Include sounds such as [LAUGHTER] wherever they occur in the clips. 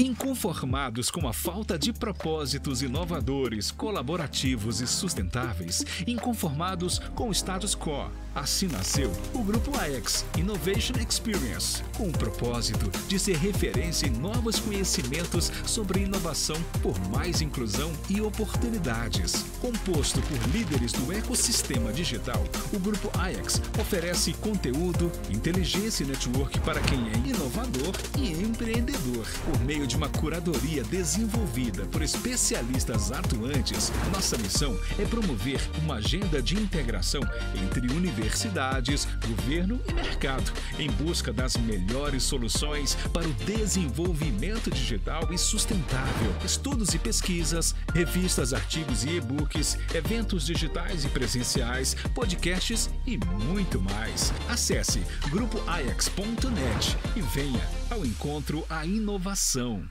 Inconformados com a falta de propósitos inovadores, colaborativos e sustentáveis, inconformados com o status quo, assim nasceu o Grupo AEX Innovation Experience, com o propósito de ser referência em novos conhecimentos sobre inovação por mais inclusão e oportunidades. Composto por líderes do ecossistema digital, o Grupo AEX oferece conteúdo, inteligência e network para quem é inovador e empreendedor, por meio meio de uma curadoria desenvolvida por especialistas atuantes, nossa missão é promover uma agenda de integração entre universidades, governo e mercado, em busca das melhores soluções para o desenvolvimento digital e sustentável. Estudos e pesquisas, revistas, artigos e e-books, eventos digitais e presenciais, podcasts e muito mais. Acesse grupoajax.net e venha ao encontro à inovação.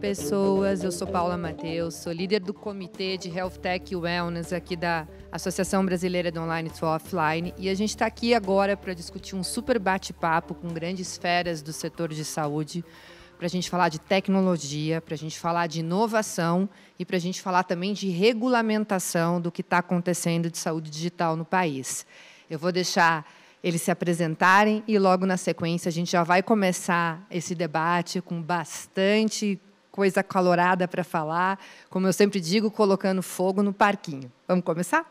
pessoas. Eu sou Paula Mateus, sou líder do comitê de Health Tech e Wellness aqui da Associação Brasileira do Online to Offline e a gente está aqui agora para discutir um super bate-papo com grandes feras do setor de saúde para a gente falar de tecnologia, para a gente falar de inovação e para a gente falar também de regulamentação do que está acontecendo de saúde digital no país. Eu vou deixar eles se apresentarem e logo na sequência a gente já vai começar esse debate com bastante coisa calorada para falar, como eu sempre digo, colocando fogo no parquinho. Vamos começar?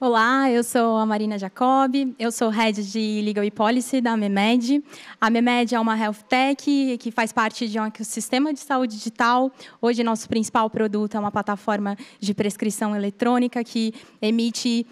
Olá, eu sou a Marina Jacob, eu sou head de Legal e Policy da Memed. A Memed é uma health tech que faz parte de um ecossistema de saúde digital. Hoje, nosso principal produto é uma plataforma de prescrição eletrônica que emite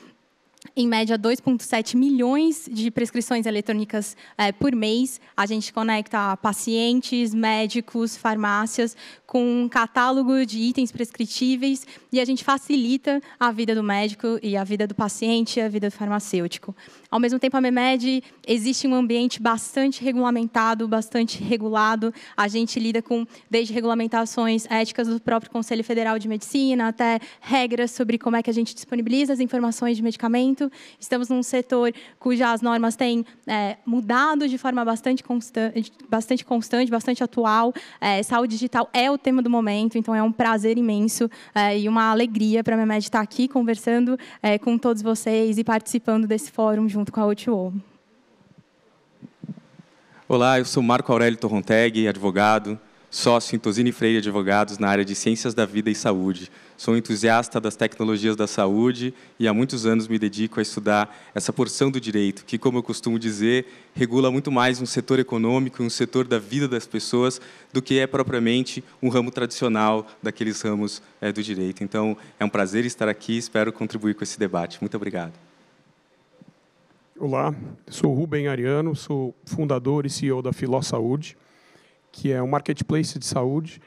em média 2,7 milhões de prescrições eletrônicas é, por mês. A gente conecta pacientes, médicos, farmácias com um catálogo de itens prescritíveis e a gente facilita a vida do médico e a vida do paciente e a vida do farmacêutico. Ao mesmo tempo, a MEMED existe um ambiente bastante regulamentado, bastante regulado. A gente lida com desde regulamentações éticas do próprio Conselho Federal de Medicina até regras sobre como é que a gente disponibiliza as informações de medicamento. Estamos num setor cujas normas têm é, mudado de forma bastante constante, bastante constante, bastante atual. É, saúde digital é o tema do momento, então é um prazer imenso é, e uma alegria para a Memed estar aqui conversando é, com todos vocês e participando desse fórum junto com a OTO. Olá, eu sou Marco Aurélio Torronteg, advogado, sócio em Tosini Freire Advogados na área de Ciências da Vida e Saúde. Sou entusiasta das tecnologias da saúde e há muitos anos me dedico a estudar essa porção do direito, que, como eu costumo dizer, regula muito mais um setor econômico e um setor da vida das pessoas do que é propriamente um ramo tradicional daqueles ramos é, do direito. Então, é um prazer estar aqui e espero contribuir com esse debate. Muito obrigado. Olá, sou Rubem Ariano, sou fundador e CEO da Filó Saúde, que é um marketplace de saúde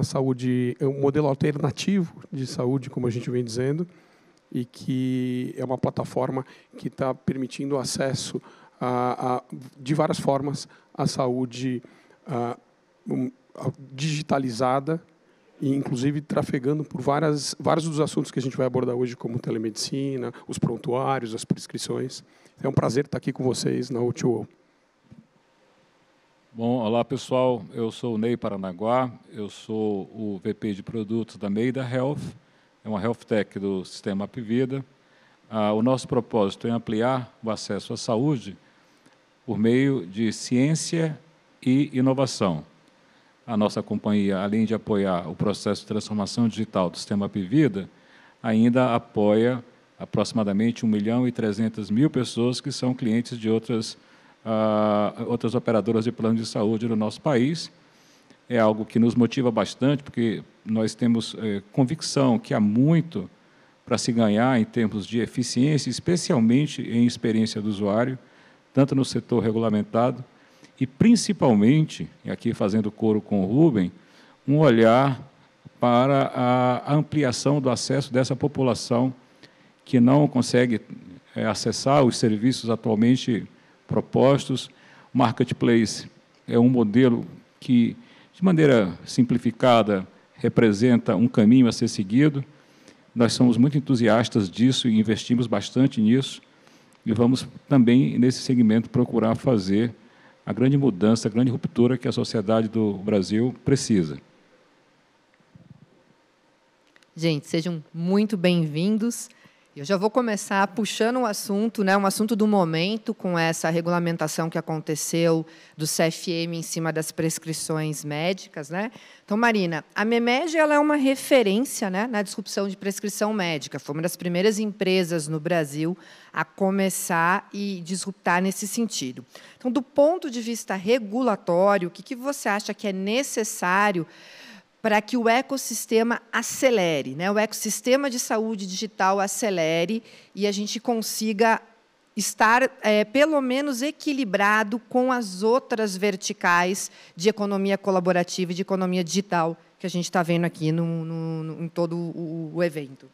a saúde é um modelo alternativo de saúde, como a gente vem dizendo, e que é uma plataforma que está permitindo acesso a, a, de várias formas à saúde a, um, digitalizada e inclusive trafegando por várias vários dos assuntos que a gente vai abordar hoje, como telemedicina, os prontuários, as prescrições. É um prazer estar aqui com vocês na o Bom, olá pessoal, eu sou o Ney Paranaguá, eu sou o VP de produtos da Meida Health, é uma health tech do sistema Pivida. Ah, o nosso propósito é ampliar o acesso à saúde por meio de ciência e inovação. A nossa companhia, além de apoiar o processo de transformação digital do sistema Pivida, ainda apoia aproximadamente 1 milhão e 300 mil pessoas que são clientes de outras empresas uh, outras operadoras de plano de saúde no nosso país. É algo que nos motiva bastante, porque nós temos é, convicção que há muito para se ganhar em termos de eficiência, especialmente em experiência do usuário, tanto no setor regulamentado e principalmente, aqui fazendo coro com o Rubem, um olhar para a ampliação do acesso dessa população que não consegue é, acessar os serviços atualmente propostos. marketplace é um modelo que, de maneira simplificada, representa um caminho a ser seguido. Nós somos muito entusiastas disso e investimos bastante nisso. E vamos também, nesse segmento, procurar fazer a grande mudança, a grande ruptura que a sociedade do Brasil precisa. Gente, sejam muito bem-vindos. Eu já vou começar puxando o assunto, né, um assunto do momento, com essa regulamentação que aconteceu do CFM em cima das prescrições médicas. Né? Então, Marina, a MEMEG ela é uma referência né, na disrupção de prescrição médica. Foi uma das primeiras empresas no Brasil a começar e disruptar nesse sentido. Então, do ponto de vista regulatório, o que, que você acha que é necessário para que o ecossistema acelere, né? o ecossistema de saúde digital acelere e a gente consiga estar é, pelo menos equilibrado com as outras verticais de economia colaborativa e de economia digital que a gente está vendo aqui no, no, no, em todo o, o evento.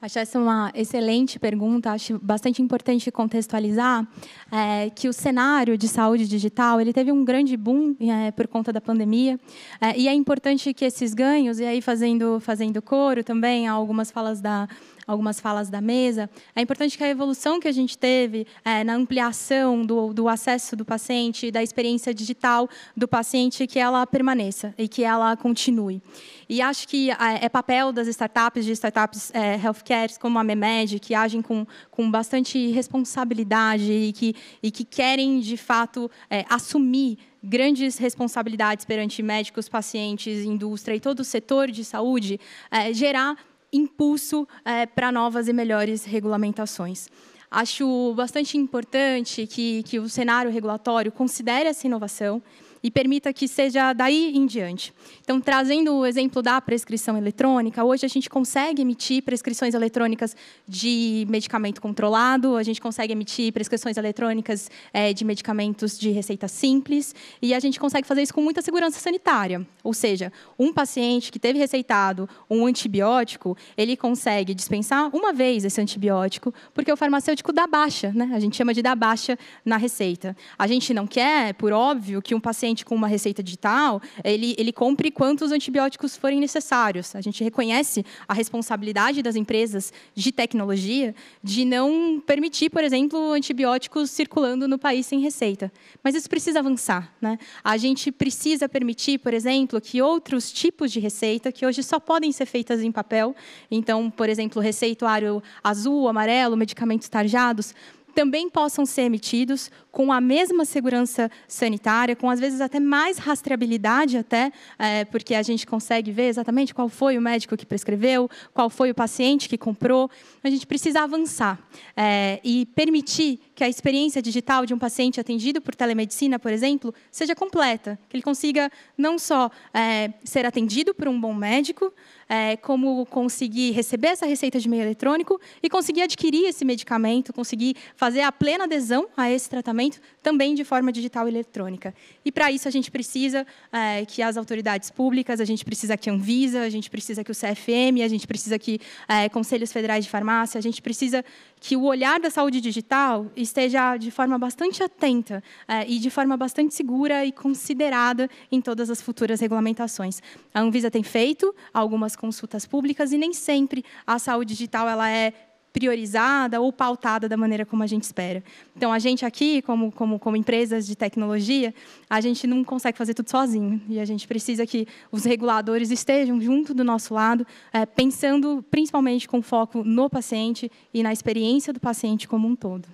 Acho essa uma excelente pergunta. Acho bastante importante contextualizar é, que o cenário de saúde digital ele teve um grande boom é, por conta da pandemia é, e é importante que esses ganhos e aí fazendo fazendo coro também a algumas falas da algumas falas da mesa, é importante que a evolução que a gente teve é, na ampliação do, do acesso do paciente, da experiência digital do paciente, que ela permaneça e que ela continue. E acho que é, é papel das startups, de startups é, healthcares como a Memed, que agem com, com bastante responsabilidade e que, e que querem, de fato, é, assumir grandes responsabilidades perante médicos, pacientes, indústria e todo o setor de saúde, é, gerar impulso é, para novas e melhores regulamentações. Acho bastante importante que, que o cenário regulatório considere essa inovação, e permita que seja daí em diante. Então, trazendo o exemplo da prescrição eletrônica, hoje a gente consegue emitir prescrições eletrônicas de medicamento controlado, a gente consegue emitir prescrições eletrônicas é, de medicamentos de receita simples e a gente consegue fazer isso com muita segurança sanitária. Ou seja, um paciente que teve receitado um antibiótico, ele consegue dispensar uma vez esse antibiótico, porque o farmacêutico dá baixa, né? A gente chama de dar baixa na receita. A gente não quer, por óbvio, que um paciente paciente com uma receita digital, ele, ele compre quantos antibióticos forem necessários. A gente reconhece a responsabilidade das empresas de tecnologia de não permitir, por exemplo, antibióticos circulando no país sem receita. Mas isso precisa avançar. Né? A gente precisa permitir, por exemplo, que outros tipos de receita, que hoje só podem ser feitas em papel, então, por exemplo, receituário azul, amarelo, medicamentos tarjados, também possam ser emitidos com a mesma segurança sanitária, com às vezes até mais rastreabilidade até, é, porque a gente consegue ver exatamente qual foi o médico que prescreveu, qual foi o paciente que comprou. A gente precisa avançar é, e permitir que a experiência digital de um paciente atendido por telemedicina, por exemplo, seja completa, que ele consiga não só é, ser atendido por um bom médico, é, como conseguir receber essa receita de meio eletrônico e conseguir adquirir esse medicamento, conseguir fazer a plena adesão a esse tratamento atendimento, também de forma digital e eletrônica. E para isso a gente precisa é, que as autoridades públicas, a gente precisa que a Anvisa, a gente precisa que o CFM, a gente precisa que é, conselhos federais de farmácia, a gente precisa que o olhar da saúde digital esteja de forma bastante atenta é, e de forma bastante segura e considerada em todas as futuras regulamentações. A Anvisa tem feito algumas consultas públicas e nem sempre a saúde digital ela é priorizada ou pautada da maneira como a gente espera. Então, a gente aqui, como, como, como empresas de tecnologia, a gente não consegue fazer tudo sozinho. E a gente precisa que os reguladores estejam junto do nosso lado, é, pensando principalmente com foco no paciente e na experiência do paciente como um todo.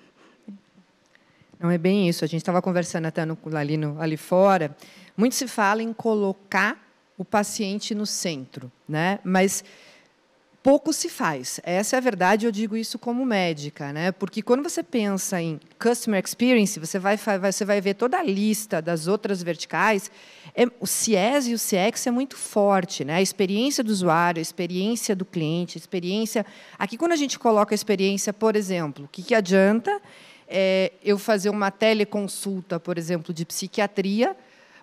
Não é bem isso. A gente estava conversando até no, ali, no, ali fora. Muito se fala em colocar o paciente no centro, né? Mas pouco se faz. Essa é a verdade, eu digo isso como médica, né? Porque quando você pensa em customer experience, você vai, você vai ver toda a lista das outras verticais. É, o CIES e o CX é muito forte, né? A experiência do usuário, a experiência do cliente, a experiência. Aqui, quando a gente coloca a experiência, por exemplo, o que, que adianta é, eu fazer uma teleconsulta, por exemplo, de psiquiatria?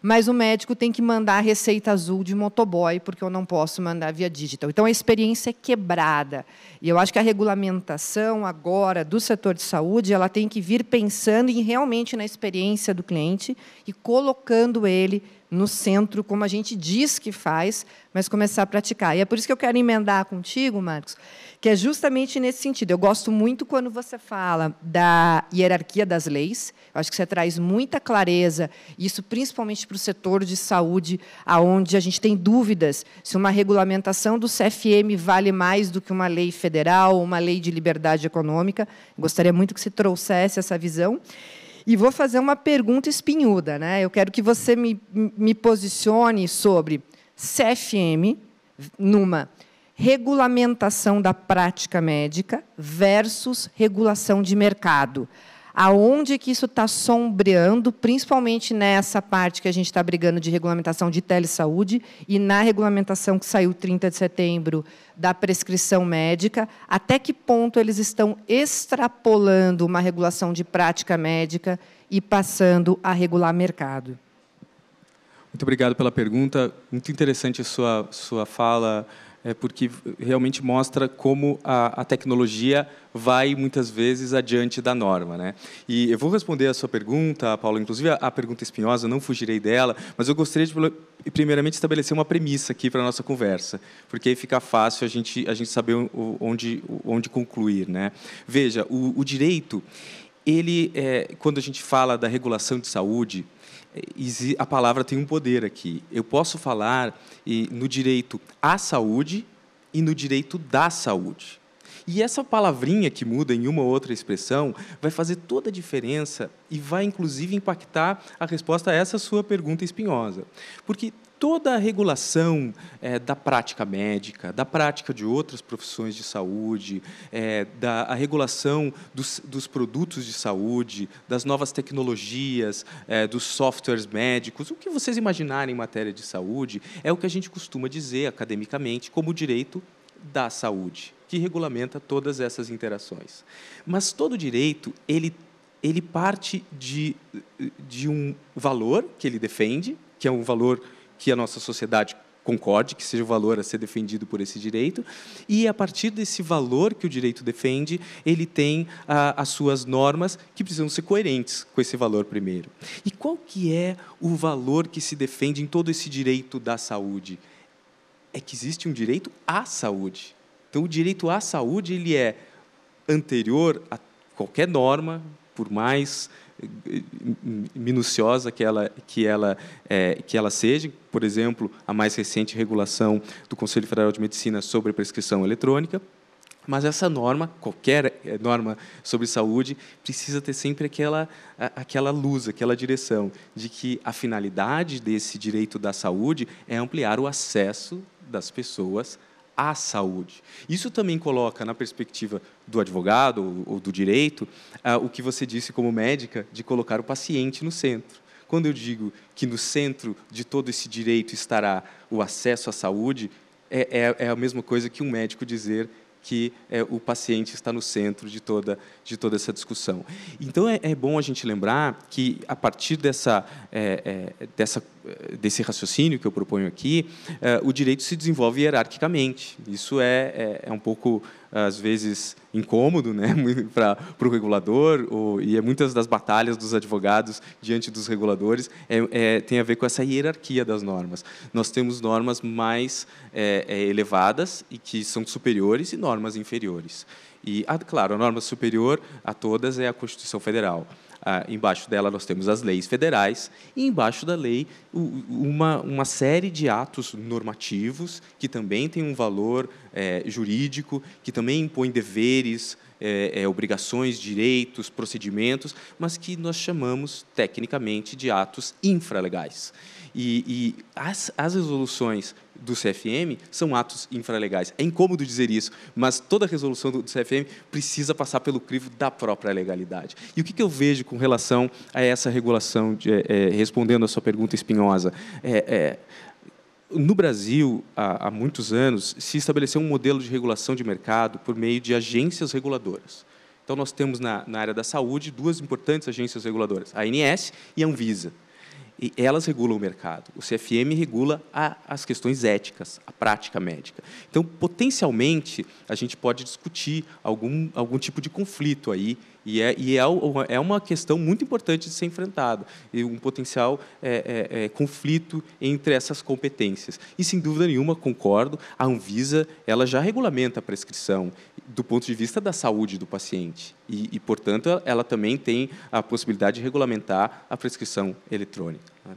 mas o médico tem que mandar a receita azul de motoboy, porque eu não posso mandar via digital. Então, a experiência é quebrada. E eu acho que a regulamentação agora do setor de saúde, ela tem que vir pensando em realmente na experiência do cliente e colocando ele no centro, como a gente diz que faz, mas começar a praticar. E é por isso que eu quero emendar contigo, Marcos, que é justamente nesse sentido. Eu gosto muito quando você fala da hierarquia das leis. Eu acho que você traz muita clareza, isso principalmente para o setor de saúde, aonde a gente tem dúvidas se uma regulamentação do CFM vale mais do que uma lei federal, uma lei de liberdade econômica. gostaria muito que você trouxesse essa visão. E vou fazer uma pergunta espinhuda. Né? Eu quero que você me, me posicione sobre CFM numa regulamentação da prática médica versus regulação de mercado aonde que isso está sombreando, principalmente nessa parte que a gente está brigando de regulamentação de telesaúde e na regulamentação que saiu 30 de setembro da prescrição médica, até que ponto eles estão extrapolando uma regulação de prática médica e passando a regular mercado? Muito obrigado pela pergunta. Muito interessante a sua, sua fala, é porque realmente mostra como a, a, tecnologia vai muitas vezes adiante da norma, né? E eu vou responder a sua pergunta, Paulo, inclusive a, a pergunta espinhosa, não fugirei dela, mas eu gostaria de primeiramente estabelecer uma premissa aqui para nossa conversa, porque aí fica fácil a gente a gente saber onde onde concluir, né? Veja, o, o direito ele é, quando a gente fala da regulação de saúde, a palavra tem um poder aqui. Eu posso falar no direito à saúde e no direito da saúde. E essa palavrinha que muda em uma ou outra expressão vai fazer toda a diferença e vai, inclusive, impactar a resposta a essa sua pergunta espinhosa. Porque toda a regulação é, da prática médica, da prática de outras profissões de saúde, é, da a regulação dos, dos, produtos de saúde, das novas tecnologias, é, dos softwares médicos, o que vocês imaginarem em matéria de saúde é o que a gente costuma dizer academicamente como direito da saúde, que regulamenta todas essas interações. Mas todo direito ele ele parte de, de um valor que ele defende, que é um valor que a nossa sociedade concorde, que seja o valor a ser defendido por esse direito, e a partir desse valor que o direito defende, ele tem a, ah, as suas normas que precisam ser coerentes com esse valor primeiro. E qual que é o valor que se defende em todo esse direito da saúde? É que existe um direito à saúde. Então, o direito à saúde ele é anterior a qualquer norma, por mais minuciosa que ela, que ela, é, que ela seja, por exemplo, a mais recente regulação do Conselho Federal de Medicina sobre prescrição eletrônica. Mas essa norma, qualquer é, norma sobre saúde, precisa ter sempre aquela, aquela luz, aquela direção de que a finalidade desse direito da saúde é ampliar o acesso das pessoas à saúde. Isso também coloca na perspectiva do advogado ou do direito ah, o que você disse como médica de colocar o paciente no centro. Quando eu digo que no centro de todo esse direito estará o acesso à saúde, é, é, é a mesma coisa que um médico dizer que é, o paciente está no centro de toda, de toda essa discussão. Então, é, é bom a gente lembrar que, a partir dessa, é, é dessa, é, desse raciocínio que eu proponho aqui, é, o direito se desenvolve hierarquicamente. Isso é, é, um pouco às vezes incômodo né, [LAUGHS] para o regulador, ou, e é muitas das batalhas dos advogados diante dos reguladores é, é, tem a ver com essa hierarquia das normas. Nós temos normas mais é, é elevadas e que são superiores e normas inferiores. E, claro, a norma superior a todas é a Constituição Federal. Ah, embaixo dela nós temos as leis federais e embaixo da lei uma, uma série de atos normativos que também têm um valor é, jurídico, que também impõem deveres, é, é, obrigações, direitos, procedimentos, mas que nós chamamos tecnicamente de atos infralegais. E, e as, as resoluções do CFM são atos infralegais. É incômodo dizer isso, mas toda resolução do, CFM precisa passar pelo crivo da própria legalidade. E o que, eu vejo com relação a essa regulação, de, é, é respondendo a sua pergunta espinhosa? É, é, no Brasil, há, há muitos anos, se estabeleceu um modelo de regulação de mercado por meio de agências reguladoras. Então, nós temos na, na área da saúde duas importantes agências reguladoras, a ANS e a Anvisa e elas regulam o mercado. O CFM regula a, as questões éticas, a prática médica. Então, potencialmente, a gente pode discutir algum, algum tipo de conflito aí, e é, e é, é uma questão muito importante de ser enfrentada, e um potencial é, é, é, conflito entre essas competências. E, sem dúvida nenhuma, concordo, a Anvisa ela já regulamenta a prescrição, do ponto de vista da saúde do paciente. E, e, portanto, ela também tem a possibilidade de regulamentar a prescrição eletrônica. Né?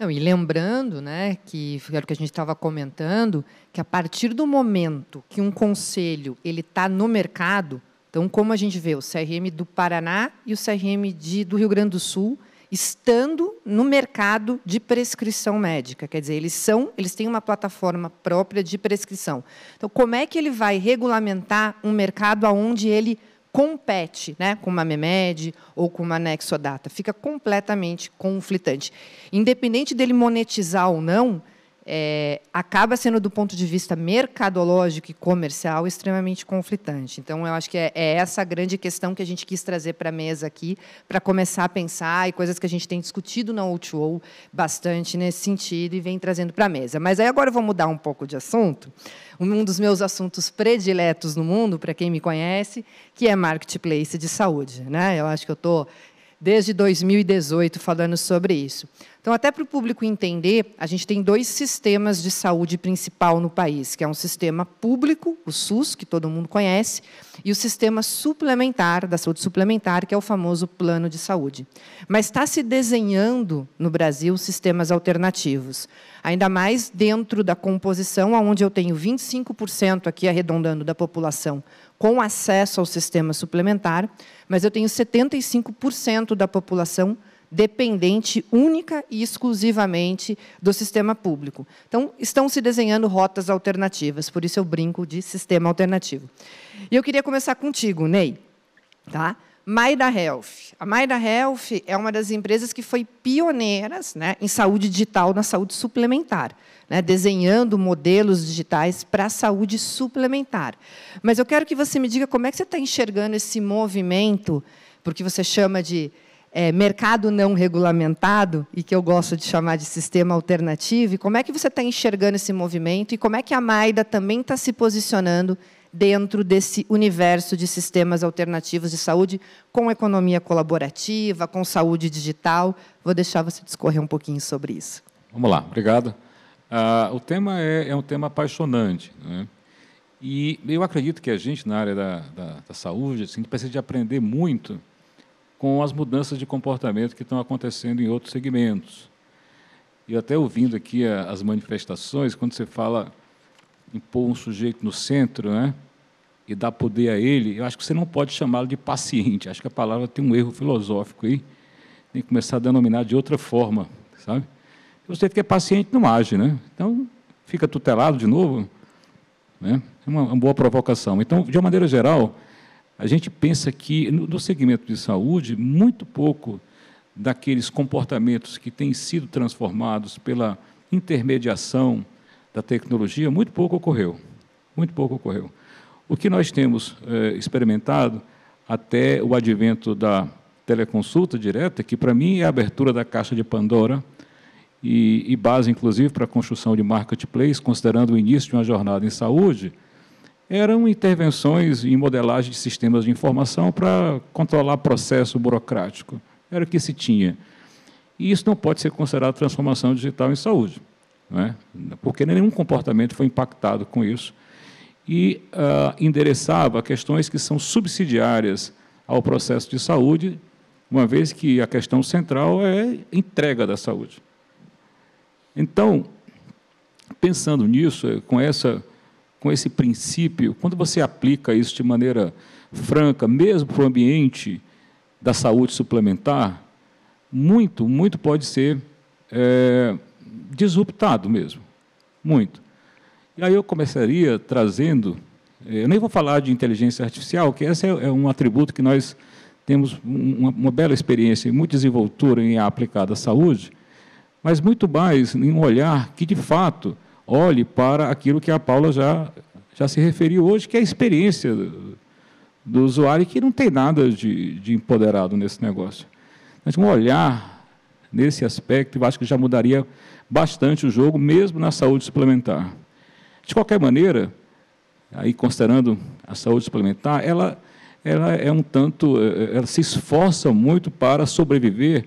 Não, e lembrando, né, que era o que a gente estava comentando, que a partir do momento que um conselho ele está no mercado, então como a gente vê o CRM do Paraná e o CRM de, do Rio Grande do Sul, estando no mercado de prescrição médica. Quer dizer, eles são, eles têm uma plataforma própria de prescrição. Então, como é que ele vai regulamentar um mercado aonde ele compete, né, com uma Memed ou com uma Nexodata? Fica completamente conflitante. Independente dele monetizar ou não, é, acaba sendo, do ponto de vista mercadológico e comercial, extremamente conflitante. Então, eu acho que é, é essa a grande questão que a gente quis trazer para a mesa aqui, para começar a pensar, e coisas que a gente tem discutido na O2O bastante nesse sentido e vem trazendo para a mesa. Mas aí agora eu vou mudar um pouco de assunto. Um dos meus assuntos prediletos no mundo, para quem me conhece, que é marketplace de saúde. Né? Eu acho que eu estou desde 2018 falando sobre isso. Então, até para o público entender, a gente tem dois sistemas de saúde principal no país, que é um sistema público, o SUS, que todo mundo conhece, e o sistema suplementar, da saúde suplementar, que é o famoso plano de saúde. Mas está se desenhando no Brasil sistemas alternativos, ainda mais dentro da composição, onde eu tenho 25% aqui arredondando da população com acesso ao sistema suplementar, mas eu tenho 75% da população dependente única e exclusivamente do sistema público. Então, estão se desenhando rotas alternativas, por isso eu brinco de sistema alternativo. E eu queria começar contigo, Ney. Tá? Maida Health. A Maida Health é uma das empresas que foi pioneiras né, em saúde digital, na saúde suplementar, né, desenhando modelos digitais para a saúde suplementar. Mas eu quero que você me diga como é que você está enxergando esse movimento, porque você chama de é, mercado não regulamentado, e que eu gosto de chamar de sistema alternativo, e como é que você está enxergando esse movimento e como é que a Maida também está se posicionando dentro desse universo de sistemas alternativos de saúde com economia colaborativa, com saúde digital? Vou deixar você discorrer um pouquinho sobre isso. Vamos lá, obrigado. Ah, o tema é, é, um tema apaixonante. Né? E eu acredito que a gente, na área da, da, da saúde, assim, precisa de aprender muito com as mudanças de comportamento que estão acontecendo em outros segmentos. E até ouvindo aqui as manifestações, quando você fala em pôr um sujeito no centro né, e dar poder a ele, eu acho que você não pode chamá-lo de paciente. Acho que a palavra tem um erro filosófico aí. Tem que começar a denominar de outra forma, sabe? Você que é paciente não age, né? Então, fica tutelado de novo. Né? É uma, uma boa provocação. Então, de uma maneira geral, a gente pensa que, no segmento de saúde, muito pouco daqueles comportamentos que têm sido transformados pela intermediação da tecnologia, muito pouco ocorreu. Muito pouco ocorreu. O que nós temos eh, experimentado até o advento da teleconsulta direta, que para mim é a abertura da caixa de Pandora e, e base, inclusive, para a construção de marketplace, considerando o início de uma jornada em saúde, eram intervenções em modelagem de sistemas de informação para controlar processo burocrático. Era o que se tinha. E isso não pode ser considerado transformação digital em saúde, né? porque nenhum comportamento foi impactado com isso. E ah, endereçava questões que são subsidiárias ao processo de saúde, uma vez que a questão central é entrega da saúde. Então, pensando nisso, com essa com esse princípio, quando você aplica isso de maneira franca, mesmo para o ambiente da saúde suplementar, muito, muito pode ser é, disruptado mesmo. Muito. E aí eu começaria trazendo. É, eu nem vou falar de inteligência artificial, que esse é, é um atributo que nós temos uma, uma bela experiência e muita desenvoltura em aplicar à saúde, mas muito mais em um olhar que, de fato, olhe para aquilo que a Paula já, já se referiu hoje, que é a experiência do, do usuário, que não tem nada de, de empoderado nesse negócio. Mas um olhar nesse aspecto, eu acho que já mudaria bastante o jogo, mesmo na saúde suplementar. De qualquer maneira, aí considerando a saúde suplementar, ela, ela é um tanto, é, é, ela se esforça muito para sobreviver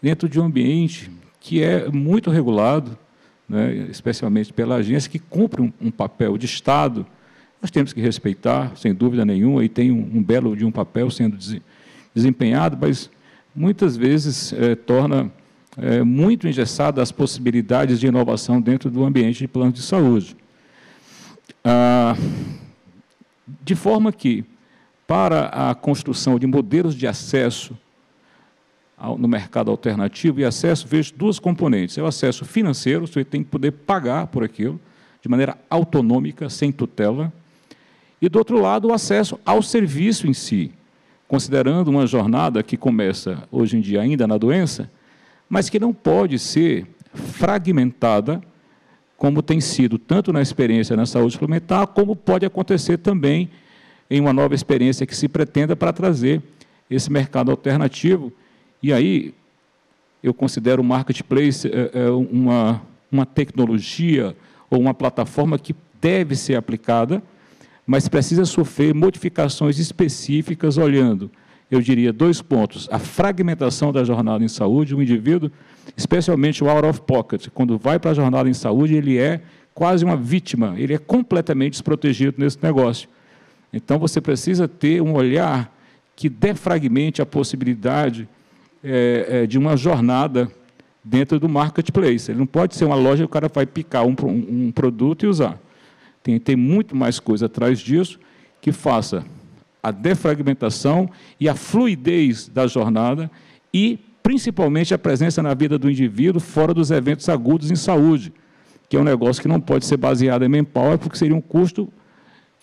dentro de um ambiente que é muito regulado, né, especialmente pela agência, que cumpre um, um, papel de Estado, nós temos que respeitar, sem dúvida nenhuma, e tem um, um belo de um papel sendo desempenhado, mas muitas vezes é, torna é, muito engessadas as possibilidades de inovação dentro do ambiente de plano de saúde. Ah, de forma que, para a construção de modelos de acesso no mercado alternativo e acesso, vejo duas componentes. É o acesso financeiro, o sujeito tem que poder pagar por aquilo, de maneira autonômica, sem tutela. E, do outro lado, o acesso ao serviço em si, considerando uma jornada que começa, hoje em dia, ainda na doença, mas que não pode ser fragmentada, como tem sido tanto na experiência na saúde suplementar, como pode acontecer também em uma nova experiência que se pretenda para trazer esse mercado alternativo e aí, eu considero o marketplace é, é uma, uma tecnologia ou uma plataforma que deve ser aplicada, mas precisa sofrer modificações específicas, olhando, eu diria, dois pontos: a fragmentação da jornada em saúde, o indivíduo, especialmente o out of pocket, quando vai para a jornada em saúde, ele é quase uma vítima, ele é completamente desprotegido nesse negócio. Então você precisa ter um olhar que defragmente a possibilidade é, é, de uma jornada dentro do marketplace. Ele não pode ser uma loja que o cara vai picar um, um, produto e usar. Tem, tem muito mais coisa atrás disso que faça a defragmentação e a fluidez da jornada e, principalmente, a presença na vida do indivíduo fora dos eventos agudos em saúde, que é um negócio que não pode ser baseado em manpower, porque seria um custo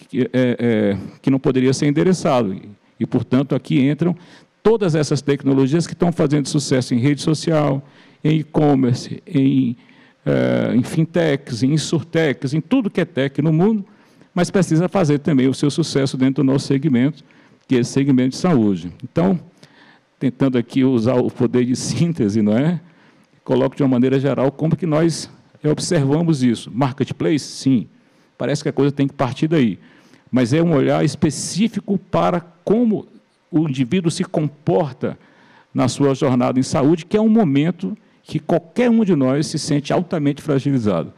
que, é, é, que não poderia ser endereçado. E, portanto, aqui entram todas essas tecnologias que estão fazendo sucesso em rede social, em e-commerce, em, eh, em fintechs, em surtechs, em tudo que é tech no mundo, mas precisa fazer também o seu sucesso dentro do nosso segmento, que é o segmento de saúde. Então, tentando aqui usar o poder de síntese, não é? Coloco de uma maneira geral como que nós observamos isso. Marketplace, sim. Parece que a coisa tem que partir daí. Mas é um olhar específico para como o indivíduo se comporta na sua jornada em saúde, que é um momento que qualquer um de nós se sente altamente fragilizado.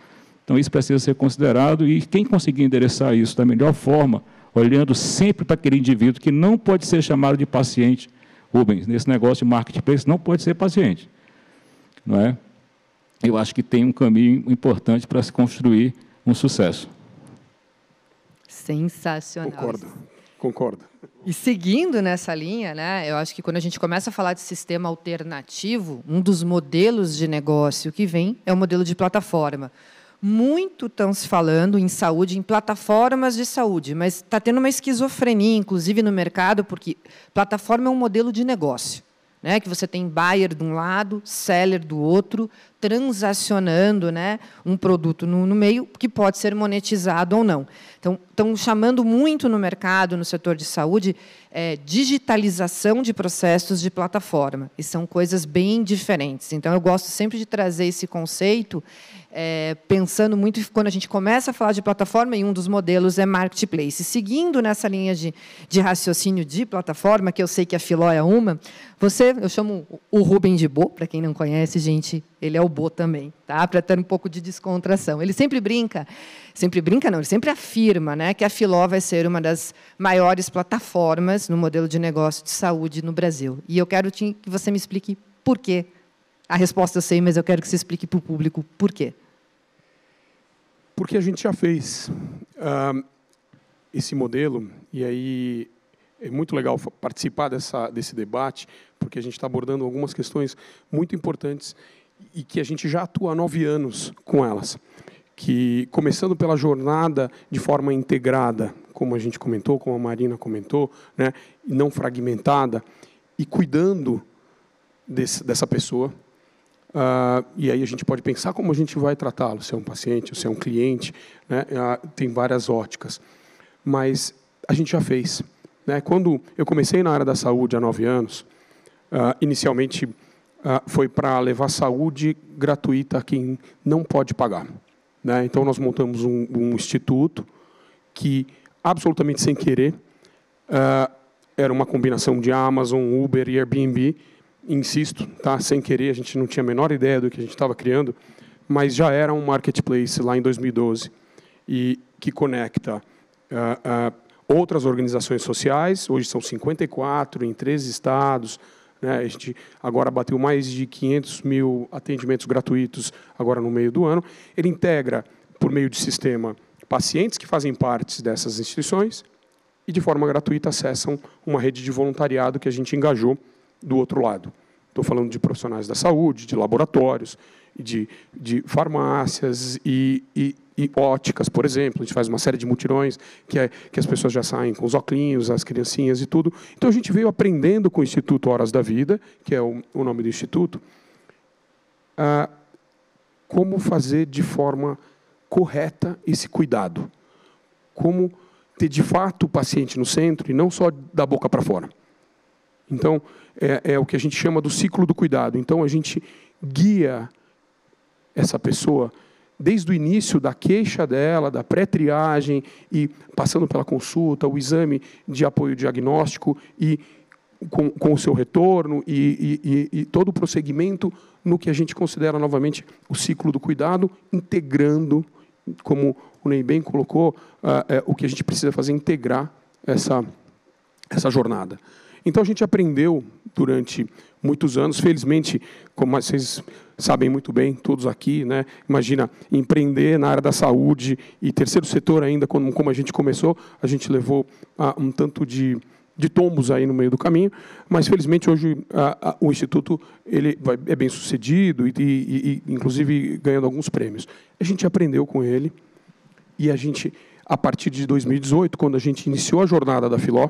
Então, isso precisa ser considerado e quem conseguir endereçar isso da melhor forma, olhando sempre para aquele indivíduo que não pode ser chamado de paciente, Rubens, nesse negócio de marketplace, não pode ser paciente. Não é? Eu acho que tem um caminho importante para se construir um sucesso. Sensacional. Concordo. Concordo. E seguindo nessa linha, né, eu acho que quando a gente começa a falar de sistema alternativo, um dos modelos de negócio que vem é o modelo de plataforma. Muito estão se falando em saúde, em plataformas de saúde, mas está tendo uma esquizofrenia, inclusive no mercado, porque plataforma é um modelo de negócio né, que você tem buyer de um lado, seller do outro, transacionando né, um produto no, no meio que pode ser monetizado ou não. Então, estão chamando muito no mercado, no setor de saúde, é, digitalização de processos de plataforma. E são coisas bem diferentes. Então, eu gosto sempre de trazer esse conceito é, pensando muito quando a gente começa a falar de plataforma, e um dos modelos é marketplace. Seguindo nessa linha de, de raciocínio de plataforma, que eu sei que a Filó é uma, você, eu chamo o Rubem de Bo, para quem não conhece, gente, ele é o Bo também, tá? Para ter um pouco de descontração. Ele sempre brinca, sempre brinca não, ele sempre afirma, né, que a Filó vai ser uma das maiores plataformas no modelo de negócio de saúde no Brasil. E eu quero que você me explique por quê a resposta eu sei, mas eu quero que você explique para o público por quê. Porque a gente já fez uh, esse modelo, e aí é muito legal participar dessa, desse debate, porque a gente está abordando algumas questões muito importantes e que a gente já atua há nove anos com elas. Que, começando pela jornada de forma integrada, como a gente comentou, como a Marina comentou, né, não fragmentada, e cuidando desse, dessa pessoa, Uh, e aí a gente pode pensar como a gente vai tratá-lo, se é um paciente, se é um cliente, né? uh, tem várias óticas. Mas a gente já fez. Né? Quando eu comecei na área da saúde há nove anos, uh, inicialmente foi para levar saúde gratuita a quem não pode pagar. Né? Então nós montamos um, um, instituto que, absolutamente sem querer, era uma combinação de Amazon, Uber e Airbnb, insisto, tá? sem querer, a gente não tinha a menor ideia do que a gente estava criando, mas já era um marketplace lá em 2012 e que conecta uh, uh, outras organizações sociais, hoje são 54 em 13 estados, né? a gente agora bateu mais de 500 mil atendimentos gratuitos agora no meio do ano. Ele integra, por meio de sistema, pacientes que fazem parte dessas instituições e, de forma gratuita, acessam uma rede de voluntariado que a gente engajou do outro lado. Estou falando de profissionais da saúde, de laboratórios, de, de farmácias e, e, e, óticas, por exemplo. A gente faz uma série de mutirões que, é, que as pessoas já saem com os oclinhos, as criancinhas e tudo. Então, a gente veio aprendendo com o Instituto Horas da Vida, que é o, o nome do Instituto, como fazer de forma correta esse cuidado. Como ter, de fato, o paciente no centro e não só da boca para fora. Então, é, é o que a gente chama do ciclo do cuidado. Então, a gente guia essa pessoa desde o início da queixa dela, da pré-triagem e passando pela consulta, o exame de apoio diagnóstico e com, com o seu retorno e, e, e, todo o prosseguimento no que a gente considera novamente o ciclo do cuidado, integrando, como o Ney bem colocou, uh, é, o que a gente precisa fazer, integrar essa, essa jornada. Então a gente aprendeu durante muitos anos, felizmente, como vocês sabem muito bem, todos aqui, né? Imagina empreender na área da saúde e terceiro setor ainda, como, como a gente começou, a gente levou ah, um tanto de, de tombos aí no meio do caminho, mas felizmente hoje o instituto ele vai, é bem sucedido e, e, e inclusive ganhando alguns prêmios. A gente aprendeu com ele e a gente a partir de 2018, quando a gente iniciou a jornada da Filó,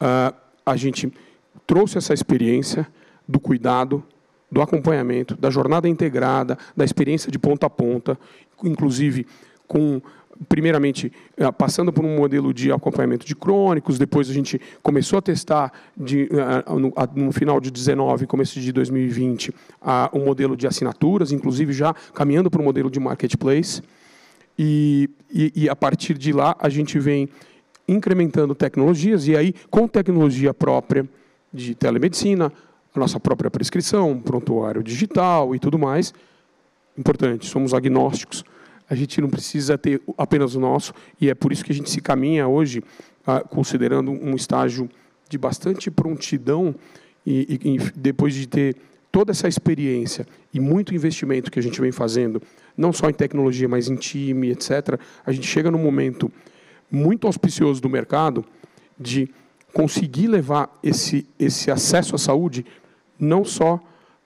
ah, a gente trouxe essa experiência do cuidado, do acompanhamento, da jornada integrada, da experiência de ponta a ponta, inclusive com primeiramente eh, passando por um modelo de acompanhamento de crônicos, depois a gente começou a testar de, eh, eh, no, final de 19, começo de 2020, um modelo de assinaturas, inclusive já caminhando para o modelo de marketplace. E, e, e a partir de lá a gente vem incrementando tecnologias, e aí, com tecnologia própria de telemedicina, a nossa própria prescrição, prontuário digital e tudo mais. Importante, somos agnósticos. A gente não precisa ter apenas o nosso, e é por isso que a gente se caminha hoje, considerando um estágio de bastante prontidão, e, e depois de ter toda essa experiência e muito investimento que a gente vem fazendo, não só em tecnologia, mas em time, etc., a gente chega no momento muito auspicioso do mercado de conseguir levar esse, esse acesso à saúde não só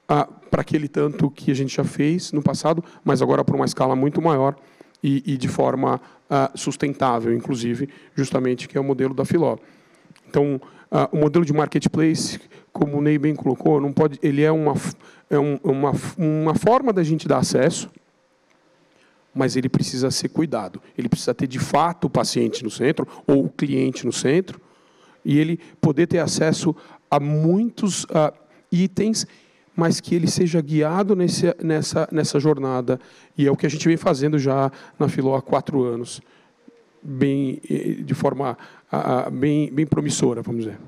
ah, para aquele tanto que a gente já fez no passado, mas agora para uma escala muito maior e, e de forma ah, sustentável, inclusive, justamente que é o modelo da Filó. Então, ah, o modelo de marketplace, como o Ney bem colocou, não pode, ele é uma, é um, uma, uma forma da gente dar acesso, mas ele precisa ser cuidado. Ele precisa ter de fato o paciente no centro ou o cliente no centro e ele poder ter acesso a muitos uh, itens, mas que ele seja guiado nesse, nessa, nessa jornada. E é o que a gente vem fazendo já na Filó há quatro anos, bem, eh, de forma uh, bem, bem promissora, vamos dizer.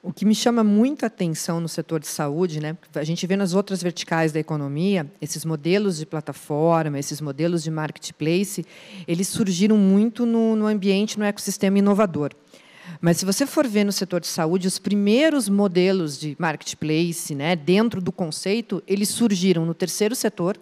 O que me chama muita atenção no setor de saúde, né? A gente vê nas outras verticais da economia, esses modelos de plataforma, esses modelos de marketplace, eles surgiram muito no, no ambiente, no ecossistema inovador. Mas se você for ver no setor de saúde, os primeiros modelos de marketplace, né, dentro do conceito, eles surgiram no terceiro setor,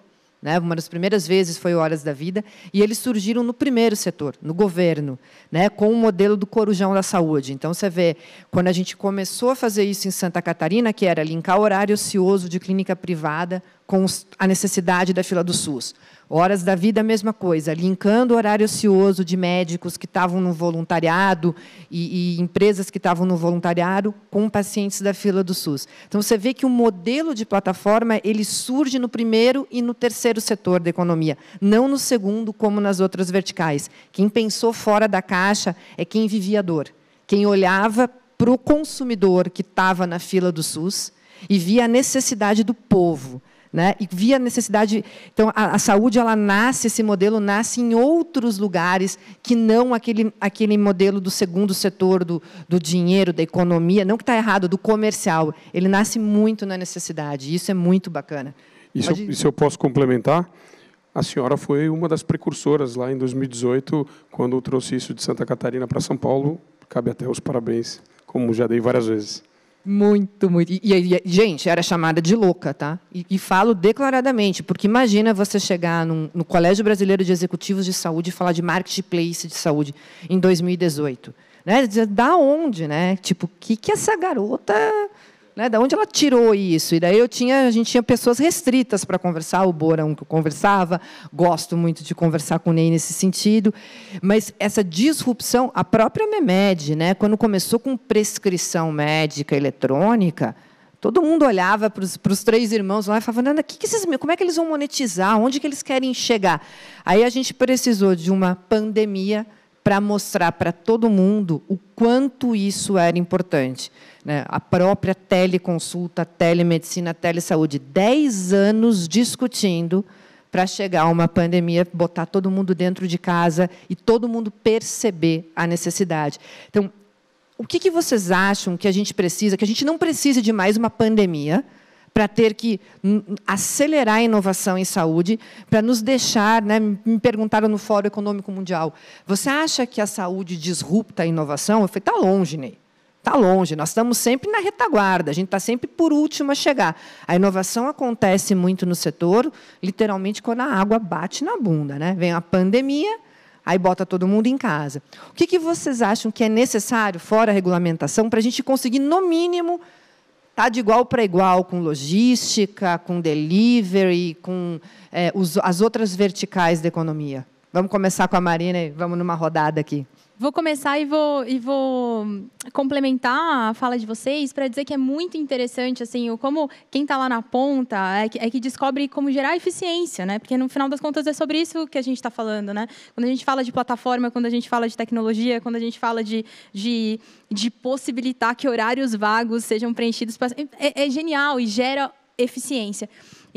né? Uma das primeiras vezes foi Horas da Vida, e eles surgiram no primeiro setor, no governo, né? com o modelo do Corujão da Saúde. Então, você vê, quando a gente começou a fazer isso em Santa Catarina, que era linkar horário ocioso de clínica privada com a necessidade da fila do SUS. Horas da vida, a mesma coisa, linkando o horário ocioso de médicos que estavam no voluntariado e, e empresas que estavam no voluntariado com pacientes da fila do SUS. Então, você vê que o modelo de plataforma ele surge no primeiro e no terceiro setor da economia, não no segundo, como nas outras verticais. Quem pensou fora da caixa é quem vivia a dor, quem olhava para o consumidor que estava na fila do SUS e via a necessidade do povo né? E via necessidade. Então, a, a, saúde, ela nasce, esse modelo nasce em outros lugares que não aquele, aquele modelo do segundo setor, do, do dinheiro, da economia, não que está errado, do comercial. Ele nasce muito na necessidade. E isso é muito bacana. Isso, Pode... isso eu posso complementar? A senhora foi uma das precursoras lá em 2018, quando trouxe isso de Santa Catarina para São Paulo. Cabe até os parabéns, como já dei várias vezes. Muito, muito. E, e, gente, era chamada de louca, tá? E, e falo declaradamente, porque imagina você chegar num, no Colégio Brasileiro de Executivos de Saúde e falar de marketplace de saúde em 2018. Né? Da onde, né? Tipo, o que, que essa garota né, da onde ela tirou isso? E daí eu tinha, a gente tinha pessoas restritas para conversar, o Bora um que eu conversava, gosto muito de conversar com o Ney nesse sentido, mas essa disrupção, a própria Memed, né, quando começou com prescrição médica eletrônica, todo mundo olhava para os três irmãos lá e falava, Nanda, que que esses, como é que eles vão monetizar? Onde que eles querem chegar? Aí a gente precisou de uma pandemia para mostrar para todo mundo o quanto isso era importante né, a própria teleconsulta, telemedicina, telesaúde, dez anos discutindo para chegar a uma pandemia, botar todo mundo dentro de casa e todo mundo perceber a necessidade. Então, o que, que vocês acham que a gente precisa, que a gente não precise de mais uma pandemia, para ter que acelerar a inovação em saúde, para nos deixar, né, me perguntaram no Fórum Econômico Mundial, você acha que a saúde disrupta a inovação? Eu falei, está longe, Ney está longe, nós estamos sempre na retaguarda, a gente está sempre por último a chegar. A inovação acontece muito no setor, literalmente quando a água bate na bunda. Né? Vem a pandemia, aí bota todo mundo em casa. O que, que vocês acham que é necessário, fora a regulamentação, para a gente conseguir, no mínimo, estar tá de igual para igual com logística, com delivery, com é, os, as outras verticais da economia? Vamos começar com a Marina e vamos numa rodada aqui. Vou começar e vou, e vou complementar a fala de vocês para dizer que é muito interessante assim o como quem está lá na ponta é que, é que, descobre como gerar eficiência, né? Porque no final das contas é sobre isso que a gente está falando, né? Quando a gente fala de plataforma, quando a gente fala de tecnologia, quando a gente fala de, de, de possibilitar que horários vagos sejam preenchidos, pra... é, é genial e gera eficiência.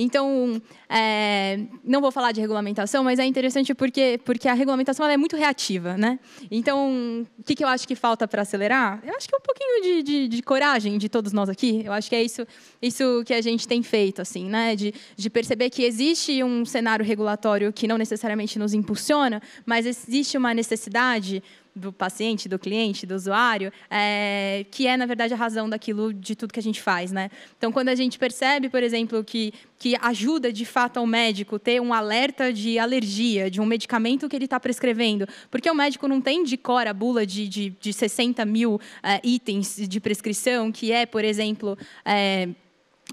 Então, é, não vou falar de regulamentação, mas é interessante porque, porque a regulamentação é muito reativa. Né? Então, o que, que eu acho que falta para acelerar? Eu acho que é um pouquinho de, de, de, coragem de todos nós aqui. Eu acho que é isso, isso que a gente tem feito, assim, né? de, de perceber que existe um cenário regulatório que não necessariamente nos impulsiona, mas existe uma necessidade do paciente, do cliente, do usuário, é, que é, na verdade, a razão daquilo, de tudo que a gente faz. Né? Então, quando a gente percebe, por exemplo, que, que ajuda de fato ao médico ter um alerta de alergia, de um medicamento que ele está prescrevendo, porque o médico não tem de cor a bula de, de, de 60 mil é, itens de prescrição, que é, por exemplo, é,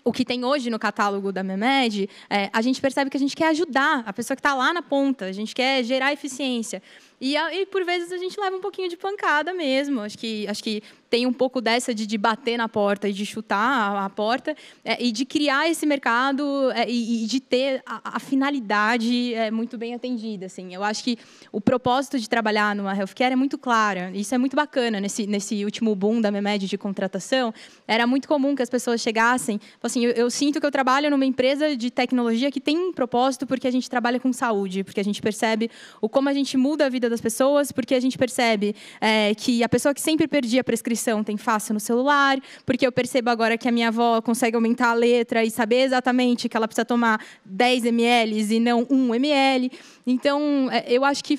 o que tem hoje no catálogo da Memed, é, a gente percebe que a gente quer ajudar a pessoa que está lá na ponta, a gente quer gerar eficiência. E, e, por vezes a gente leva um pouquinho de pancada mesmo. Acho que, acho que tem um pouco dessa de, de bater na porta e de chutar a, a porta é, e de criar esse mercado é, e, e, de ter a, a finalidade é, muito bem atendida. Assim. Eu acho que o propósito de trabalhar numa healthcare é muito clara. Isso é muito bacana nesse, nesse último boom da Memed de contratação. Era muito comum que as pessoas chegassem, assim, eu, eu sinto que eu trabalho numa empresa de tecnologia que tem um propósito porque a gente trabalha com saúde, porque a gente percebe o como a gente muda a vida vida das pessoas, porque a gente percebe é, que a pessoa que sempre perdia a prescrição tem fácil no celular, porque eu percebo agora que a minha avó consegue aumentar a letra e saber exatamente que ela precisa tomar 10 ml e não 1 ml. Então, é, eu acho que